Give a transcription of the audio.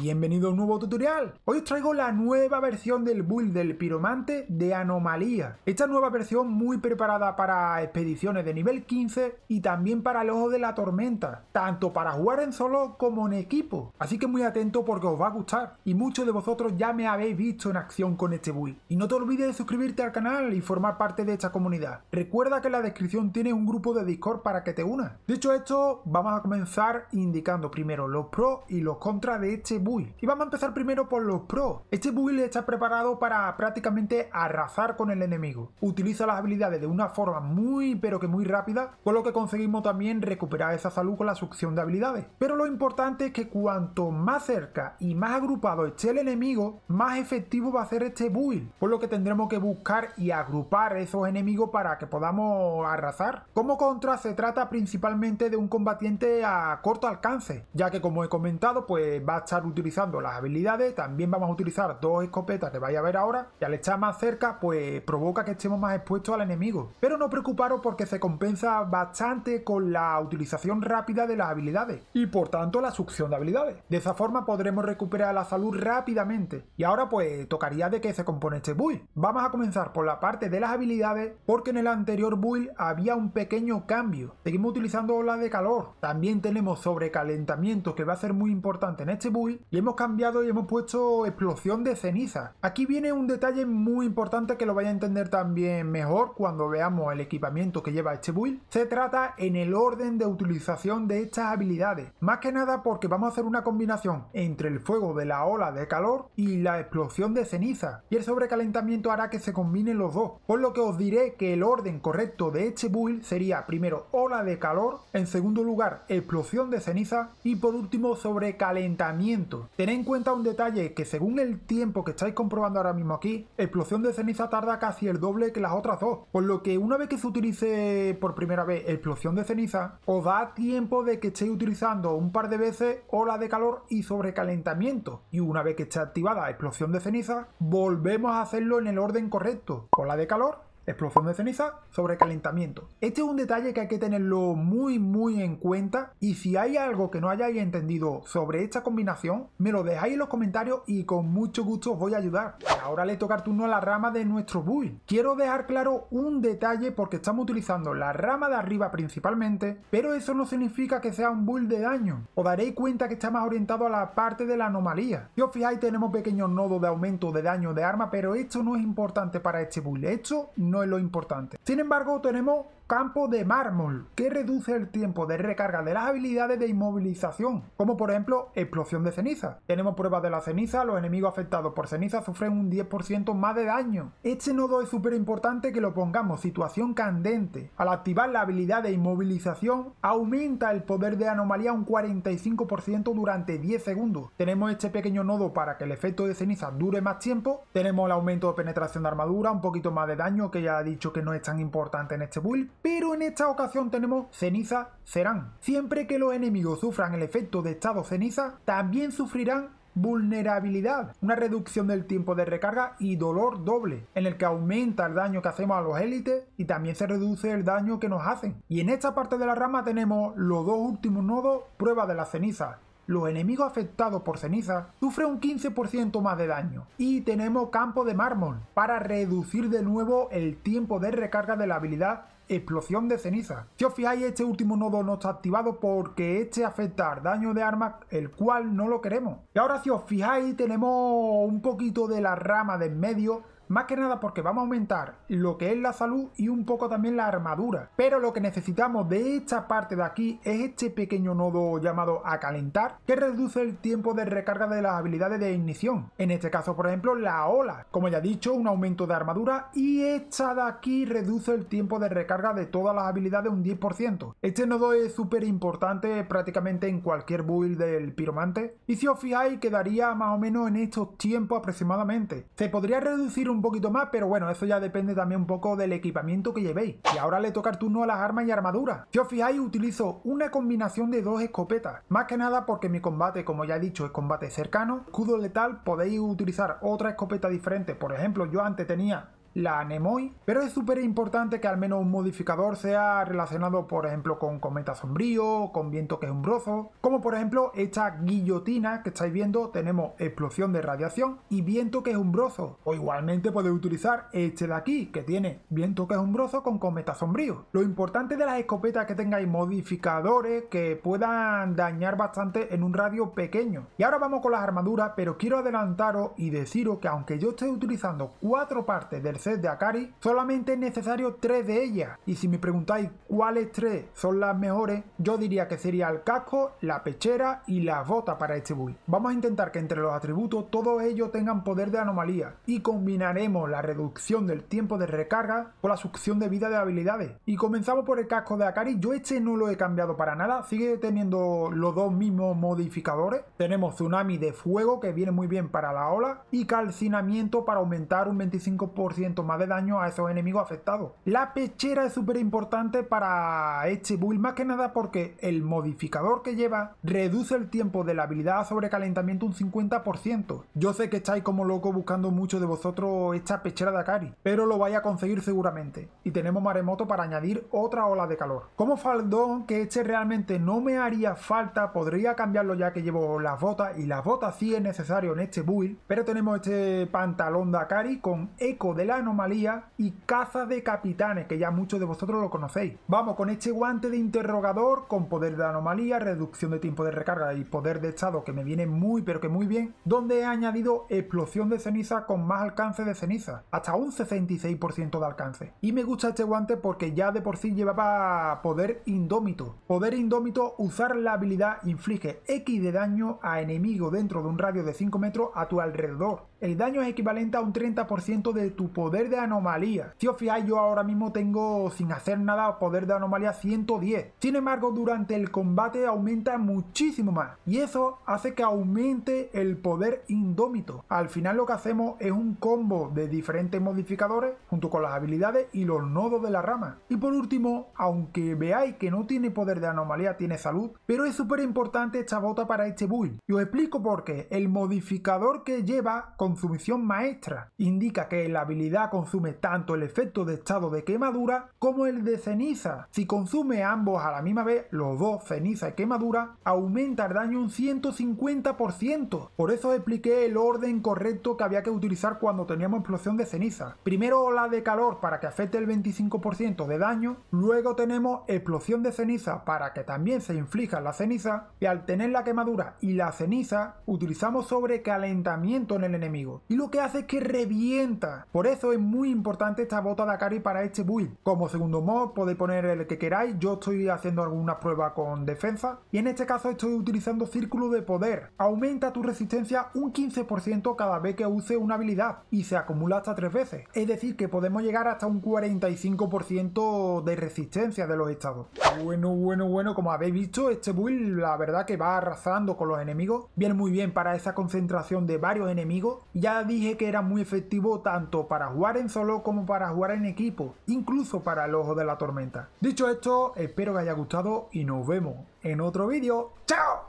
Bienvenido a un nuevo tutorial. Hoy os traigo la nueva versión del build del piromante de anomalía. Esta nueva versión muy preparada para expediciones de nivel 15 y también para el ojo de la tormenta, tanto para jugar en solo como en equipo. Así que muy atento porque os va a gustar y muchos de vosotros ya me habéis visto en acción con este build. Y no te olvides de suscribirte al canal y formar parte de esta comunidad. Recuerda que en la descripción tienes un grupo de Discord para que te unas. Dicho esto, vamos a comenzar indicando primero los pros y los contras de este build y vamos a empezar primero por los pros. Este build está preparado para prácticamente arrasar con el enemigo. Utiliza las habilidades de una forma muy pero que muy rápida, con lo que conseguimos también recuperar esa salud con la succión de habilidades. Pero lo importante es que cuanto más cerca y más agrupado esté el enemigo, más efectivo va a ser este build, por lo que tendremos que buscar y agrupar esos enemigos para que podamos arrasar. Como contra se trata principalmente de un combatiente a corto alcance, ya que como he comentado pues va a estar utilizando las habilidades, también vamos a utilizar dos escopetas que vais a ver ahora y al estar más cerca pues provoca que estemos más expuestos al enemigo. Pero no preocuparos porque se compensa bastante con la utilización rápida de las habilidades y por tanto la succión de habilidades. De esa forma podremos recuperar la salud rápidamente y ahora pues tocaría de qué se compone este build. Vamos a comenzar por la parte de las habilidades porque en el anterior build había un pequeño cambio. Seguimos utilizando la de calor, también tenemos sobrecalentamiento que va a ser muy importante en este build le hemos cambiado y hemos puesto explosión de ceniza. Aquí viene un detalle muy importante que lo vaya a entender también mejor cuando veamos el equipamiento que lleva este build. Se trata en el orden de utilización de estas habilidades. Más que nada porque vamos a hacer una combinación entre el fuego de la ola de calor y la explosión de ceniza. Y el sobrecalentamiento hará que se combinen los dos. Por lo que os diré que el orden correcto de este build sería primero ola de calor, en segundo lugar explosión de ceniza y por último sobrecalentamiento Ten Tened en cuenta un detalle que según el tiempo que estáis comprobando ahora mismo aquí, explosión de ceniza tarda casi el doble que las otras dos, por lo que una vez que se utilice por primera vez explosión de ceniza, os da tiempo de que estéis utilizando un par de veces ola de calor y sobrecalentamiento, y una vez que esté activada explosión de ceniza, volvemos a hacerlo en el orden correcto, ola de calor explosión de ceniza, calentamiento. Este es un detalle que hay que tenerlo muy muy en cuenta y si hay algo que no hayáis entendido sobre esta combinación, me lo dejáis en los comentarios y con mucho gusto os voy a ayudar. Ahora le toca el turno a la rama de nuestro build. Quiero dejar claro un detalle porque estamos utilizando la rama de arriba principalmente, pero eso no significa que sea un build de daño. Os daréis cuenta que está más orientado a la parte de la anomalía. Si os fijáis tenemos pequeños nodos de aumento de daño de arma, pero esto no es importante para este build. Esto no es lo importante. Sin embargo, tenemos campo de mármol, que reduce el tiempo de recarga de las habilidades de inmovilización, como por ejemplo explosión de ceniza. Tenemos pruebas de la ceniza, los enemigos afectados por ceniza sufren un 10% más de daño. Este nodo es súper importante que lo pongamos, situación candente. Al activar la habilidad de inmovilización, aumenta el poder de anomalía un 45% durante 10 segundos. Tenemos este pequeño nodo para que el efecto de ceniza dure más tiempo, tenemos el aumento de penetración de armadura, un poquito más de daño que ya he dicho que no es tan importante en este build, pero en esta ocasión tenemos ceniza serán. Siempre que los enemigos sufran el efecto de estado ceniza, también sufrirán vulnerabilidad, una reducción del tiempo de recarga y dolor doble, en el que aumenta el daño que hacemos a los élites y también se reduce el daño que nos hacen. Y en esta parte de la rama tenemos los dos últimos nodos, prueba de la ceniza, los enemigos afectados por ceniza sufren un 15% más de daño. Y tenemos campo de mármol para reducir de nuevo el tiempo de recarga de la habilidad explosión de ceniza. Si os fijáis, este último nodo no está activado porque este afecta al daño de armas, el cual no lo queremos. Y ahora si os fijáis, tenemos un poquito de la rama de en medio más que nada porque vamos a aumentar lo que es la salud y un poco también la armadura. Pero lo que necesitamos de esta parte de aquí es este pequeño nodo llamado a calentar que reduce el tiempo de recarga de las habilidades de ignición. En este caso, por ejemplo, la ola. Como ya he dicho, un aumento de armadura y esta de aquí reduce el tiempo de recarga de todas las habilidades un 10%. Este nodo es súper importante prácticamente en cualquier build del piromante. Y si os fijáis, quedaría más o menos en estos tiempos aproximadamente. Se podría reducir un poquito más, pero bueno, eso ya depende también un poco del equipamiento que llevéis. Y ahora le toca el turno a las armas y armaduras. Si os fijáis, utilizo una combinación de dos escopetas. Más que nada porque mi combate, como ya he dicho, es combate cercano. Escudo letal, podéis utilizar otra escopeta diferente. Por ejemplo, yo antes tenía la Anemoy, pero es súper importante que al menos un modificador sea relacionado por ejemplo con cometa sombrío, con viento que quejumbroso, como por ejemplo esta guillotina que estáis viendo tenemos explosión de radiación y viento que quejumbroso, o igualmente podéis utilizar este de aquí que tiene viento que quejumbroso con cometa sombrío. Lo importante de las escopetas es que tengáis modificadores que puedan dañar bastante en un radio pequeño. Y ahora vamos con las armaduras, pero quiero adelantaros y deciros que aunque yo esté utilizando cuatro partes del de Akari, solamente es necesario tres de ellas. Y si me preguntáis cuáles tres son las mejores, yo diría que sería el casco, la pechera y la bota para este build. Vamos a intentar que entre los atributos todos ellos tengan poder de anomalía y combinaremos la reducción del tiempo de recarga con la succión de vida de habilidades. Y comenzamos por el casco de Akari, yo este no lo he cambiado para nada, sigue teniendo los dos mismos modificadores. Tenemos tsunami de fuego que viene muy bien para la ola y calcinamiento para aumentar un 25% más de daño a esos enemigos afectados. La pechera es súper importante para este build, más que nada porque el modificador que lleva reduce el tiempo de la habilidad sobre calentamiento un 50%. Yo sé que estáis como loco buscando mucho de vosotros esta pechera de Akari, pero lo vais a conseguir seguramente. Y tenemos maremoto para añadir otra ola de calor. Como faldón, que este realmente no me haría falta, podría cambiarlo ya que llevo las botas, y las botas sí es necesario en este build, pero tenemos este pantalón de Akari con eco de la anomalía y caza de capitanes, que ya muchos de vosotros lo conocéis. Vamos con este guante de interrogador con poder de anomalía, reducción de tiempo de recarga y poder de estado que me viene muy pero que muy bien, donde he añadido explosión de ceniza con más alcance de ceniza, hasta un 66% de alcance. Y me gusta este guante porque ya de por sí llevaba poder indómito. Poder indómito, usar la habilidad inflige X de daño a enemigo dentro de un radio de 5 metros a tu alrededor. El daño es equivalente a un 30% de tu poder de anomalía. Si os fijáis, yo ahora mismo tengo, sin hacer nada, poder de anomalía 110. Sin embargo, durante el combate aumenta muchísimo más. Y eso hace que aumente el poder indómito. Al final lo que hacemos es un combo de diferentes modificadores, junto con las habilidades y los nodos de la rama. Y por último, aunque veáis que no tiene poder de anomalía, tiene salud, pero es súper importante esta bota para este build. Y os explico por qué. El modificador que lleva con consumición maestra. Indica que la habilidad consume tanto el efecto de estado de quemadura como el de ceniza. Si consume ambos a la misma vez, los dos, ceniza y quemadura, aumenta el daño un 150%. Por eso expliqué el orden correcto que había que utilizar cuando teníamos explosión de ceniza. Primero la de calor para que afecte el 25% de daño, luego tenemos explosión de ceniza para que también se inflija la ceniza, y al tener la quemadura y la ceniza, utilizamos sobrecalentamiento en el enemigo y lo que hace es que revienta. Por eso es muy importante esta bota de Akari para este build. Como segundo mod podéis poner el que queráis. Yo estoy haciendo algunas pruebas con defensa. Y en este caso estoy utilizando círculo de poder. Aumenta tu resistencia un 15% cada vez que use una habilidad. Y se acumula hasta tres veces. Es decir que podemos llegar hasta un 45% de resistencia de los estados. Bueno, bueno, bueno. Como habéis visto, este build la verdad que va arrasando con los enemigos. Viene muy bien para esa concentración de varios enemigos ya dije que era muy efectivo tanto para jugar en solo como para jugar en equipo, incluso para el ojo de la tormenta. Dicho esto, espero que haya gustado y nos vemos en otro vídeo. ¡Chao!